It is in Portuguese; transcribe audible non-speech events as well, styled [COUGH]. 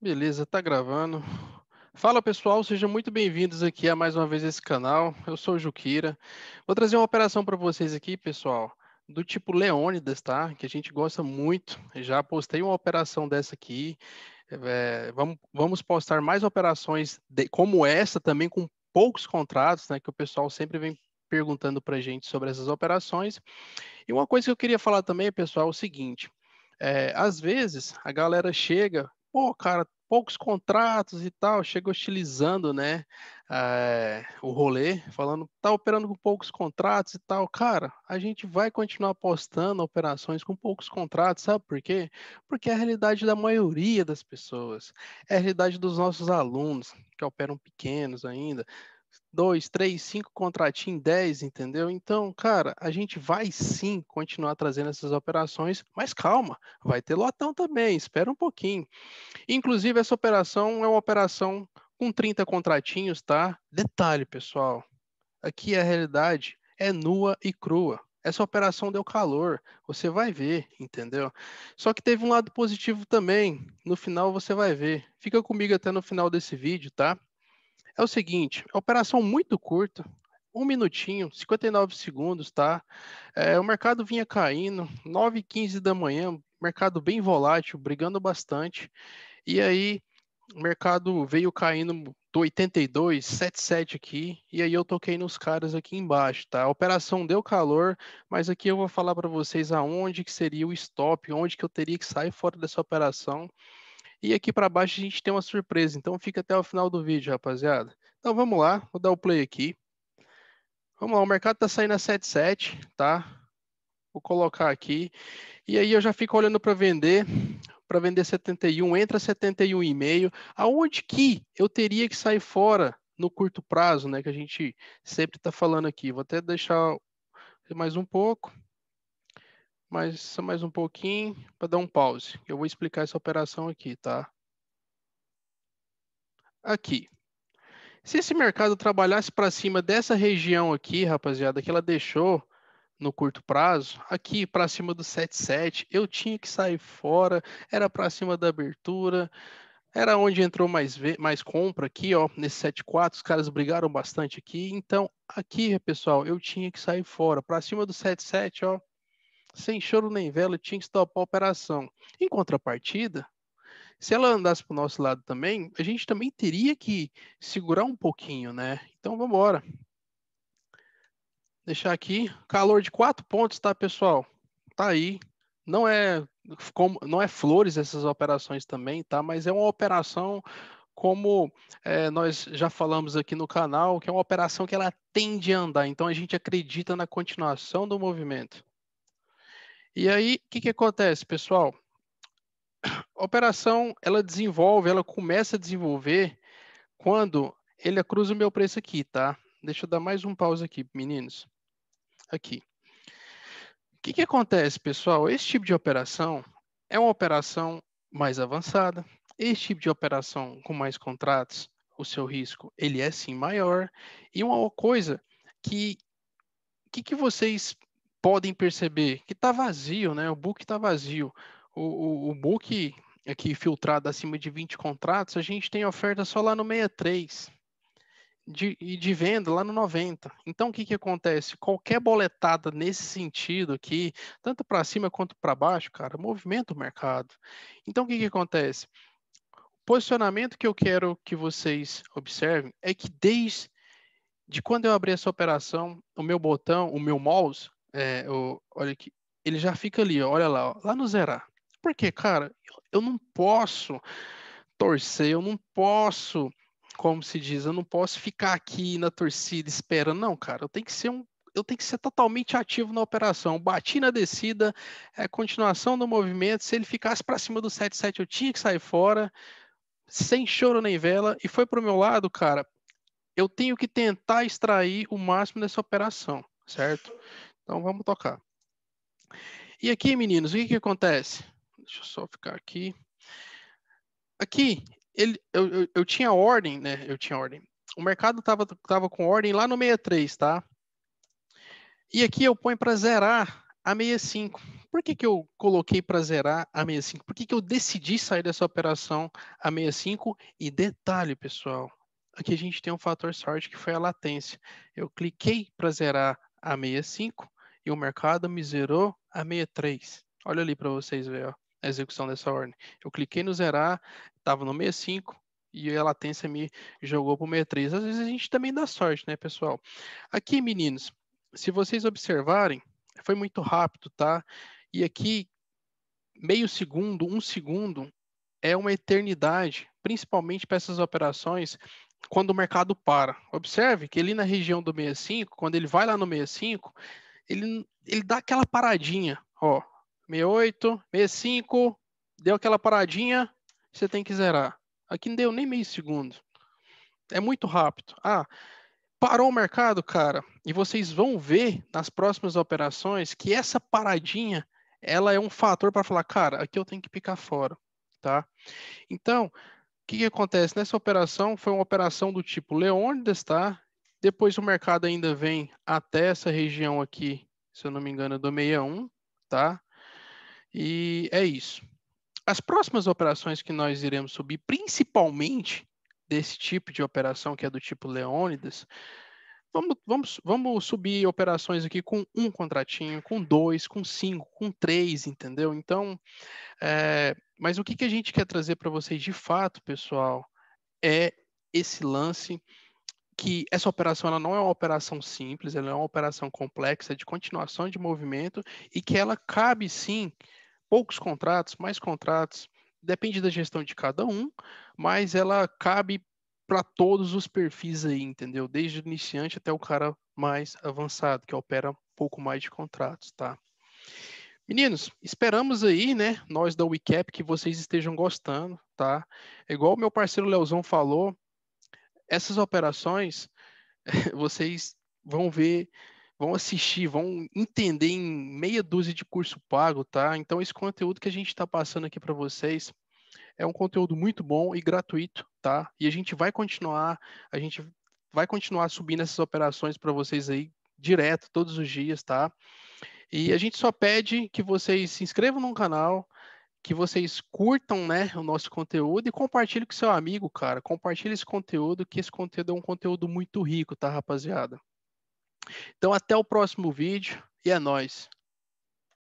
Beleza, tá gravando. Fala pessoal, sejam muito bem-vindos aqui a mais uma vez esse canal. Eu sou o Juquira. Vou trazer uma operação para vocês aqui, pessoal, do tipo Leônidas, tá? Que a gente gosta muito. Já postei uma operação dessa aqui. É, vamos, vamos postar mais operações de, como essa também com poucos contratos, né? Que o pessoal sempre vem perguntando para a gente sobre essas operações. E uma coisa que eu queria falar também, pessoal, é o seguinte. É, às vezes a galera chega pô, cara, poucos contratos e tal, chegou estilizando, né, é, o rolê, falando, tá operando com poucos contratos e tal. Cara, a gente vai continuar apostando operações com poucos contratos, sabe por quê? Porque é a realidade da maioria das pessoas, é a realidade dos nossos alunos, que operam pequenos ainda, dois, três, cinco contratinhos, dez, entendeu? Então, cara, a gente vai sim continuar trazendo essas operações, mas calma, vai ter lotão também, espera um pouquinho. Inclusive, essa operação é uma operação com 30 contratinhos, tá? Detalhe, pessoal, aqui a realidade é nua e crua. Essa operação deu calor, você vai ver, entendeu? Só que teve um lado positivo também, no final você vai ver. Fica comigo até no final desse vídeo, tá? é o seguinte, operação muito curta, um minutinho, 59 segundos, tá? É, o mercado vinha caindo, 9 h 15 da manhã, mercado bem volátil, brigando bastante. E aí, o mercado veio caindo do 82, 77 aqui, e aí eu toquei nos caras aqui embaixo, tá? A operação deu calor, mas aqui eu vou falar para vocês aonde que seria o stop, onde que eu teria que sair fora dessa operação e aqui para baixo a gente tem uma surpresa, então fica até o final do vídeo, rapaziada. Então vamos lá, vou dar o play aqui. Vamos lá, o mercado está saindo a 7,7, tá? Vou colocar aqui. E aí eu já fico olhando para vender, para vender 71, entra 71,5. Aonde que eu teria que sair fora no curto prazo, né? Que a gente sempre está falando aqui. Vou até deixar mais um pouco mais, mais um pouquinho para dar um pause. Eu vou explicar essa operação aqui, tá? Aqui. Se esse mercado trabalhasse para cima dessa região aqui, rapaziada, que ela deixou no curto prazo, aqui para cima do 77, eu tinha que sair fora, era para cima da abertura, era onde entrou mais, mais compra aqui, ó, nesse 74, os caras brigaram bastante aqui, então aqui, pessoal, eu tinha que sair fora, para cima do 77, ó, sem choro nem vela, tinha que estopar a operação. Em contrapartida, se ela andasse para o nosso lado também, a gente também teria que segurar um pouquinho, né? Então, vamos embora. Deixar aqui. Calor de quatro pontos, tá, pessoal? Tá aí. Não é, não é flores essas operações também, tá? Mas é uma operação como é, nós já falamos aqui no canal, que é uma operação que ela tende a andar. Então, a gente acredita na continuação do movimento. E aí, o que, que acontece, pessoal? A operação, ela desenvolve, ela começa a desenvolver quando ele cruza o meu preço aqui, tá? Deixa eu dar mais um pause aqui, meninos. Aqui. O que, que acontece, pessoal? Esse tipo de operação é uma operação mais avançada. Esse tipo de operação com mais contratos, o seu risco, ele é sim maior. E uma coisa que, que, que vocês podem perceber que está vazio, né? O book está vazio. O, o, o book aqui filtrado acima de 20 contratos, a gente tem oferta só lá no 63 de, e de venda lá no 90. Então, o que, que acontece? Qualquer boletada nesse sentido aqui, tanto para cima quanto para baixo, cara, movimenta o mercado. Então, o que, que acontece? O posicionamento que eu quero que vocês observem é que desde de quando eu abri essa operação, o meu botão, o meu mouse, é, olha aqui, ele já fica ali, olha lá, ó, lá no zerar. que, cara, eu não posso torcer, eu não posso, como se diz, eu não posso ficar aqui na torcida esperando, não, cara, eu tenho que ser um eu tenho que ser totalmente ativo na operação. Bati na descida, é continuação do movimento. Se ele ficasse para cima do 77, eu tinha que sair fora, sem choro nem vela. E foi para o meu lado, cara. Eu tenho que tentar extrair o máximo dessa operação, certo? Então vamos tocar. E aqui, meninos, o que, que acontece? Deixa eu só ficar aqui. Aqui, ele, eu, eu, eu tinha ordem, né? Eu tinha ordem. O mercado estava tava com ordem lá no 63, tá? E aqui eu ponho para zerar a 65. Por que, que eu coloquei para zerar a 65? Por que, que eu decidi sair dessa operação a 65? E detalhe, pessoal, aqui a gente tem um fator sorte que foi a latência. Eu cliquei para zerar a 65, e o mercado me zerou a 63. Olha ali para vocês verem a execução dessa ordem. Eu cliquei no zerar, estava no 65 e a latência me jogou para o 63. Às vezes a gente também dá sorte, né, pessoal? Aqui, meninos, se vocês observarem, foi muito rápido, tá? E aqui, meio segundo, um segundo, é uma eternidade, principalmente para essas operações quando o mercado para. Observe que ali na região do 65, quando ele vai lá no 65, ele, ele dá aquela paradinha, ó, 68, 65, deu aquela paradinha, você tem que zerar. Aqui não deu nem meio segundo. É muito rápido. Ah, parou o mercado, cara, e vocês vão ver nas próximas operações que essa paradinha, ela é um fator para falar, cara, aqui eu tenho que picar fora, tá? Então, o que, que acontece? Nessa operação, foi uma operação do tipo Leônidas, tá? Depois o mercado ainda vem até essa região aqui, se eu não me engano, do 61, tá? E é isso. As próximas operações que nós iremos subir, principalmente desse tipo de operação que é do tipo Leônidas, vamos, vamos, vamos subir operações aqui com um contratinho, com dois, com cinco, com três, entendeu? Então, é, mas o que, que a gente quer trazer para vocês de fato, pessoal, é esse lance que essa operação ela não é uma operação simples, ela é uma operação complexa de continuação de movimento e que ela cabe sim poucos contratos, mais contratos, depende da gestão de cada um, mas ela cabe para todos os perfis aí, entendeu? Desde o iniciante até o cara mais avançado, que opera um pouco mais de contratos, tá? Meninos, esperamos aí, né, nós da WeCap, que vocês estejam gostando, tá? É igual o meu parceiro Leozão falou, essas operações [LAUGHS] vocês vão ver, vão assistir, vão entender em meia dúzia de curso pago, tá? Então esse conteúdo que a gente está passando aqui para vocês é um conteúdo muito bom e gratuito, tá? E a gente vai continuar, a gente vai continuar subindo essas operações para vocês aí direto todos os dias, tá? E a gente só pede que vocês se inscrevam no canal, que vocês curtam, né, o nosso conteúdo e compartilhe com seu amigo, cara. Compartilhe esse conteúdo, que esse conteúdo é um conteúdo muito rico, tá, rapaziada? Então até o próximo vídeo e é nós.